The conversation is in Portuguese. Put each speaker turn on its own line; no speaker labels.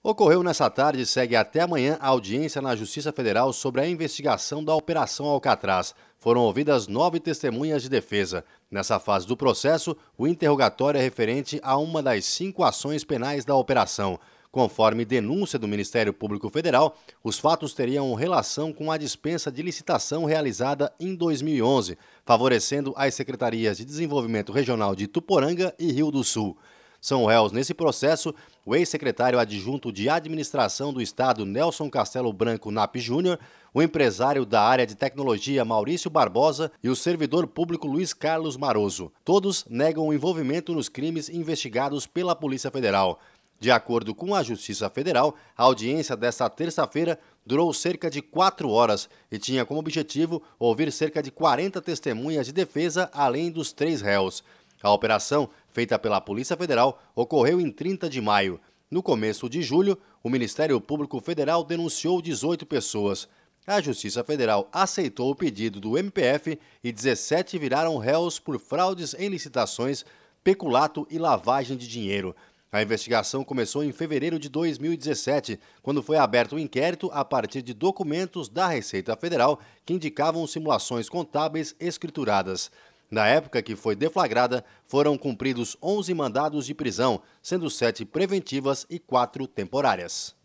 Ocorreu nessa tarde e segue até amanhã a audiência na Justiça Federal sobre a investigação da Operação Alcatraz. Foram ouvidas nove testemunhas de defesa. Nessa fase do processo, o interrogatório é referente a uma das cinco ações penais da operação. Conforme denúncia do Ministério Público Federal, os fatos teriam relação com a dispensa de licitação realizada em 2011, favorecendo as secretarias de Desenvolvimento Regional de Tuporanga e Rio do Sul são réus nesse processo o ex-secretário adjunto de Administração do Estado Nelson Castelo Branco Nap Júnior, o empresário da área de tecnologia Maurício Barbosa e o servidor público Luiz Carlos Maroso. Todos negam o envolvimento nos crimes investigados pela Polícia Federal. De acordo com a Justiça Federal, a audiência desta terça-feira durou cerca de quatro horas e tinha como objetivo ouvir cerca de 40 testemunhas de defesa, além dos três réus. A operação feita pela Polícia Federal ocorreu em 30 de maio. No começo de julho, o Ministério Público Federal denunciou 18 pessoas. A Justiça Federal aceitou o pedido do MPF e 17 viraram réus por fraudes em licitações, peculato e lavagem de dinheiro. A investigação começou em fevereiro de 2017, quando foi aberto o um inquérito a partir de documentos da Receita Federal que indicavam simulações contábeis escrituradas. Na época que foi deflagrada, foram cumpridos 11 mandados de prisão, sendo 7 preventivas e 4 temporárias.